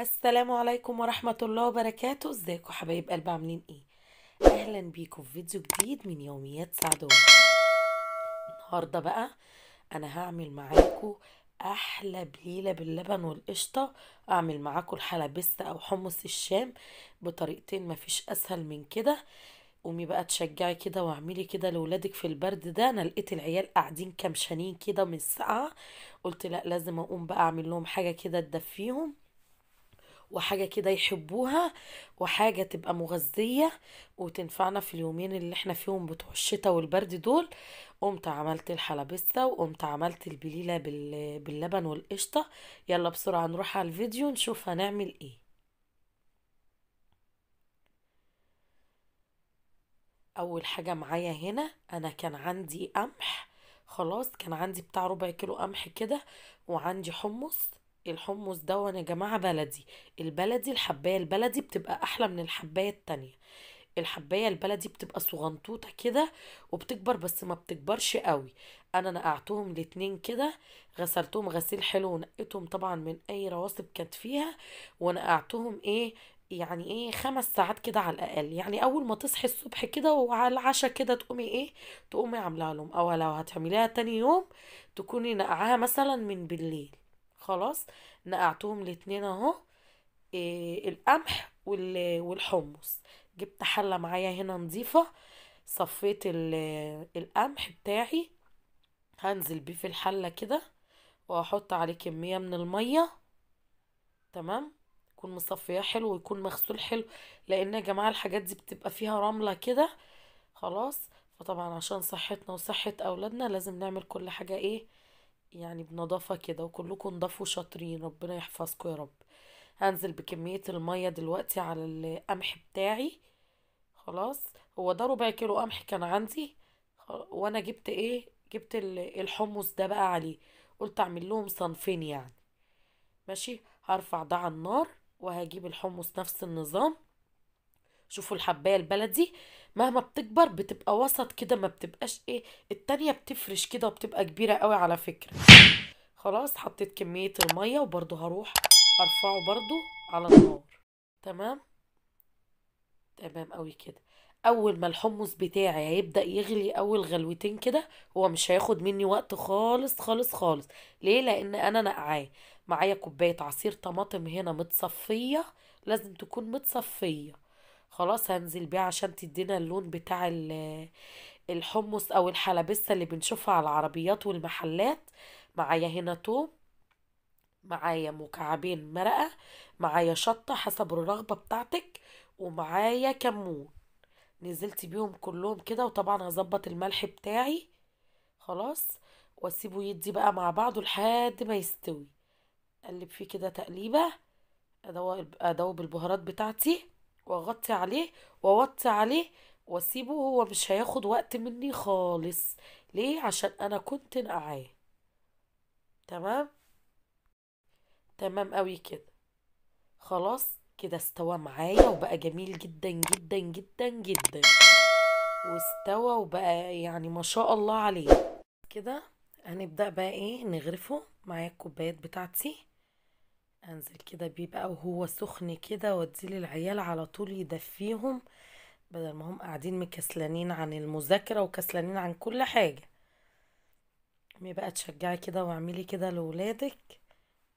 السلام عليكم ورحمة الله وبركاته ازيكم حبايب قلب عاملين ايه اهلا بيكم في فيديو جديد من يوميات سعدون النهاردة بقى انا هعمل معاكم احلى بليلة باللبن والقشطة اعمل معاكم الحلبسة او حمص الشام بطريقتين مفيش اسهل من كده قومي بقى تشجعي كده واعملي كده لولادك في البرد ده انا لقيت العيال قاعدين كمشانين كده من الساعة قلت لا لازم اقوم بقى اعمل لهم حاجه كده تدفيهم وحاجة كده يحبوها وحاجة تبقى مغذية وتنفعنا في اليومين اللي احنا فيهم بتوع الشتاء والبرد دول قمت عملت الحلبسة وقمت عملت البليلة باللبن والقشطة يلا بسرعة نروح على الفيديو نشوف هنعمل ايه اول حاجة معايا هنا انا كان عندي قمح خلاص كان عندي بتاع ربع كيلو قمح كده وعندي حمص الحمص ده يا جماعة بلدي البلدي الحباية البلدي بتبقى أحلى من الحباية التانية الحباية البلدي بتبقى صغنطوطة كده وبتكبر بس ما بتكبرش قوي أنا نقعتهم الاتنين كده غسلتهم غسيل حلو ونقيتهم طبعا من أي رواسب كانت فيها ونقعتهم إيه يعني ايه خمس ساعات كده على الاقل يعني اول ما تصحي الصبح كده وعلى العشاء كده تقومي ايه تقومي عاملاها لهم او لو هتعمليها تاني يوم تكوني نقعاها مثلا من بالليل خلاص نقعتهم الاتنين اهو إيه القمح والحمص جبت حله معايا هنا نظيفه صفيت القمح بتاعي هنزل بيه في الحله كده واحط عليه كميه من الميه تمام يكون مصفيه حلو ويكون مغسول حلو لان يا جماعه الحاجات دي بتبقى فيها رمله كده خلاص فطبعا عشان صحتنا وصحه اولادنا لازم نعمل كل حاجه ايه يعني بنظافة كده وكلكم نضاف وشاطرين ربنا يحفظكم يا رب هنزل بكمية المية دلوقتي على القمح بتاعي خلاص هو ده ربع كيلو قمح كان عندي وانا جبت ايه جبت الحمص ده بقى عليه قلت اعمل لهم صنفين يعني ماشي هرفع ده على النار وهجيب الحمص نفس النظام شوفوا الحباية البلدي مهما بتكبر بتبقى وسط كده ما بتبقاش ايه التانية بتفرش كده وبتبقى كبيرة قوي على فكرة خلاص حطيت كمية المية وبرضو هروح ارفعه برضو على النار تمام تمام قوي كده اول ما الحمص بتاعي هيبدا يغلي اول غلوتين كده هو مش هياخد مني وقت خالص خالص خالص ليه لان انا نقعاه معايا كوبايه عصير طماطم هنا متصفيه لازم تكون متصفيه خلاص هنزل بيه عشان تدينا اللون بتاع الحمص او الحلبسه اللي بنشوفها على العربيات والمحلات معايا هنا توم معايا مكعبين مرقه معايا شطه حسب الرغبه بتاعتك ومعايا كمون نزلت بيهم كلهم كده وطبعا هظبط الملح بتاعي خلاص واسيبه يدي بقى مع بعضه لحد ما يستوي اقلب فيه كده تقليبه ادوب البهارات بتاعتي واغطي عليه واوطي عليه واسيبه هو مش هياخد وقت مني خالص ليه عشان انا كنت نقعاه تمام تمام قوي كده خلاص كده استوى معايا وبقى جميل جدا جدا جدا جدا واستوى وبقى يعني ما شاء الله عليه كده هنبدأ بقى ايه نغرفه معايا الكوبايات بتاعتي انزل كده بيه بقى وهو سخن كده وتزيل العيال على طول يدفيهم بدل ما هم قاعدين مكسلانين عن المذاكره وكسلانين عن كل حاجه امي بقى تشجعي كده واعملي كده لولادك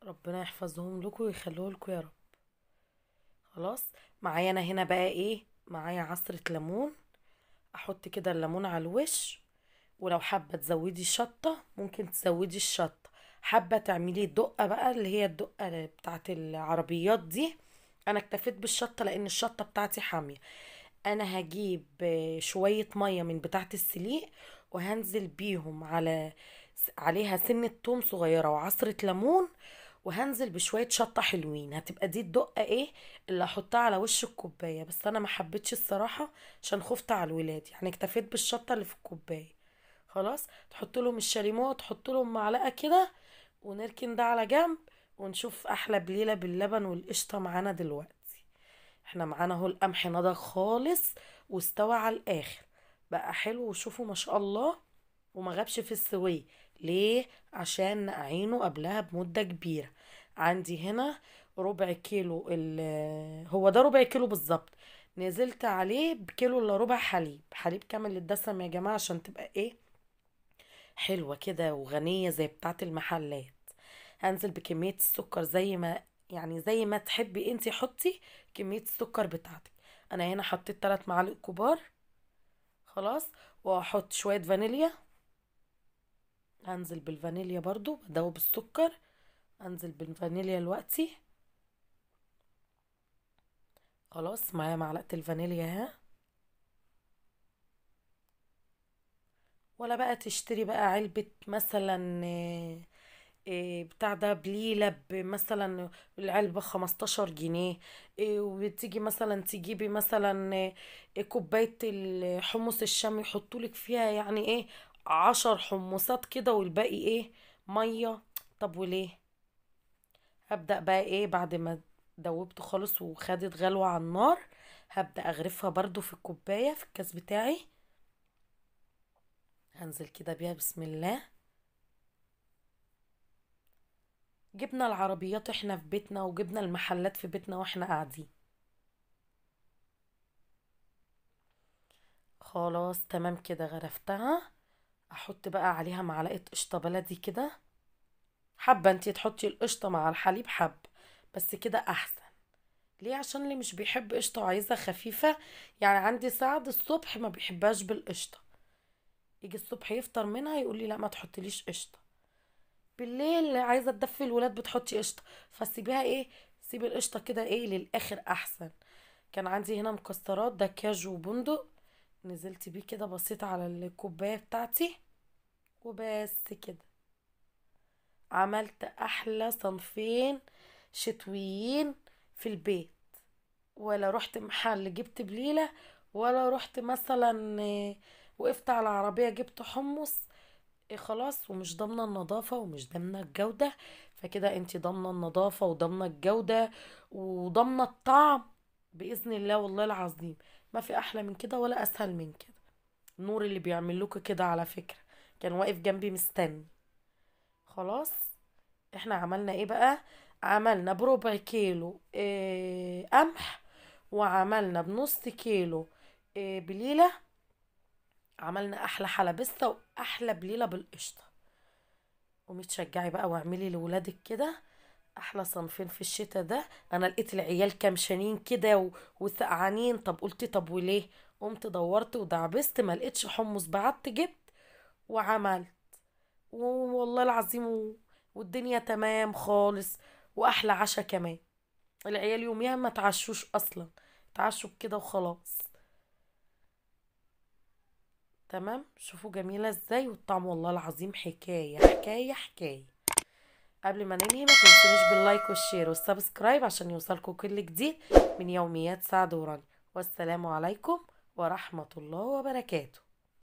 ربنا يحفظهم لكم ويخلوه لكم يا رب خلاص معايا انا هنا بقى ايه معايا عصره ليمون احط كده الليمون على الوش ولو حابه تزودي شطه ممكن تزودي الشطه حابه تعملي دقه بقى اللي هي الدقه بتاعه العربيات دي انا اكتفيت بالشطه لان الشطه بتاعتي حاميه انا هجيب شويه ميه من بتاعه السليق وهنزل بيهم على عليها سنه توم صغيره وعصره ليمون وهنزل بشويه شطه حلوين هتبقى دي الدقه ايه اللي هحطها على وش الكوبايه بس انا ما حبيتش الصراحه عشان خفت على الولاد يعني اكتفيت بالشطه اللي في الكوبايه خلاص تحط لهم الشاليمو وتحط لهم معلقه كده ونركن ده على جنب ونشوف احلى بليله باللبن والقشطه معانا دلوقتي احنا معانا اهو القمح نضج خالص واستوى على الاخر بقى حلو وشوفوا ما شاء الله وما غابش في السويه ليه عشان نقعينه قبلها بمده كبيره عندي هنا ربع كيلو هو ده ربع كيلو بالظبط نزلت عليه بكيلو الا ربع حليب حليب كامل للدسم يا جماعه عشان تبقى ايه حلوة كده وغنية زي بتاعة المحلات هنزل بكمية السكر زي ما يعني زي ما تحبي انتي حطي كمية السكر بتاعتك انا هنا حطيت تلات معالق كبار خلاص وهحط شوية فانيليا هنزل بالفانيليا برضو بدوب السكر انزل بالفانيليا دلوقتي خلاص معايا معلقة الفانيليا ها ولا بقى تشتري بقى علبة مثلا آه، آه، بتاع ده بليلة مثلا العلبة 15 جنيه آه، وبتيجي مثلا تجيبي مثلا آه، كوباية الحمص الشام يحطولك فيها يعني ايه عشر حمصات كده والباقي ايه مية طب وليه هبدأ بقى ايه بعد ما دوبته خالص وخدت غلوة على النار هبدأ اغرفها برضو في الكوباية في الكاس بتاعي هنزل كده بيها بسم الله جبنا العربيات احنا في بيتنا وجبنا المحلات في بيتنا واحنا قاعدين خلاص تمام كده غرفتها احط بقى عليها معلقة قشطة بلدي كده حابة انتي تحطي القشطة مع الحليب حب بس كده احسن ليه عشان اللي مش بيحب قشطة وعايزها خفيفة يعني عندي سعد الصبح ما بيحبهاش بالقشطة يجي الصبح يفطر منها يقول لي لا ما تحطليش قشطه بالليل عايزه تدفي الولاد بتحطي قشطه فسيبيها ايه سيبي القشطه كده ايه للاخر احسن كان عندي هنا مكسرات ده كاجو وبندق نزلت بيه كده بصيت على الكوبايه بتاعتي وبس كده عملت احلى صنفين شتويين في البيت ولا رحت محل جبت بليله ولا رحت مثلا وقفت على العربية جبت حمص إيه خلاص ومش ضامنة النظافة ومش ضامنة الجودة فكده انت ضامنة النظافة وضامنة الجودة وضامنة الطعم بإذن الله والله العظيم ما في أحلى من كده ولا أسهل من كده النور اللي بيعمل كده على فكرة كان واقف جنبي مستني خلاص احنا عملنا ايه بقى عملنا بربع كيلو إيه قمح وعملنا بنص كيلو إيه بليله عملنا احلى حلبسه واحلى بليله بالقشطه قومي تشجعي بقى واعملي لولادك كده احلى صنفين في الشتاء ده انا لقيت العيال كمشانين كده و... وثقعانين طب قلت طب وليه قمت دورت ودعبست ما لقيتش حمص بعت جبت وعملت والله العظيم و... والدنيا تمام خالص واحلى عشاء كمان العيال يوميها ما تعشوش اصلا تعشوا كده وخلاص تمام شوفوا جميله ازاي والطعم والله العظيم حكايه حكايه حكايه قبل ما ننهي ما تنسونيش باللايك والشير والسبسكرايب عشان يوصلكم كل جديد من يوميات سعد وراني والسلام عليكم ورحمه الله وبركاته